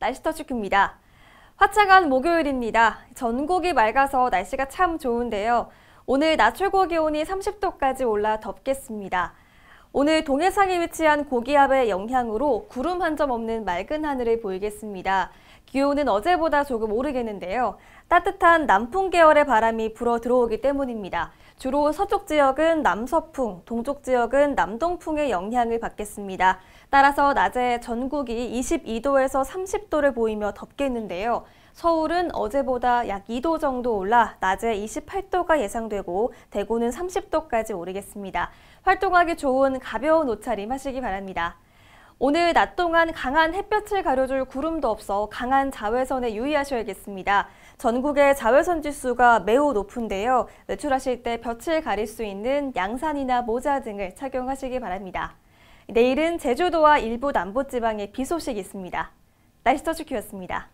날씨터축입니다. 화창한 목요일입니다. 전국이 맑아서 날씨가 참 좋은데요. 오늘 낮 최고 기온이 30도까지 올라 덥겠습니다. 오늘 동해상에 위치한 고기압의 영향으로 구름 한 점 없는 맑은 하늘을 보이겠습니다. 기온은 어제보다 조금 오르겠는데요. 따뜻한 남풍 계열의 바람이 불어 들어오기 때문입니다. 주로 서쪽 지역은 남서풍, 동쪽 지역은 남동풍의 영향을 받겠습니다. 따라서 낮에 전국이 22도에서 30도를 보이며 덥겠는데요. 서울은 어제보다 약 2도 정도 올라 낮에 28도가 예상되고 대구는 30도까지 오르겠습니다. 활동하기 좋은 가벼운 옷차림 하시기 바랍니다. 오늘 낮 동안 강한 햇볕을 가려줄 구름도 없어 강한 자외선에 유의하셔야겠습니다. 전국의 자외선 지수가 매우 높은데요. 외출하실 때 볕을 가릴 수 있는 양산이나 모자 등을 착용하시기 바랍니다. 내일은 제주도와 일부 남부지방에 비 소식이 있습니다. 날씨터 주키였습니다.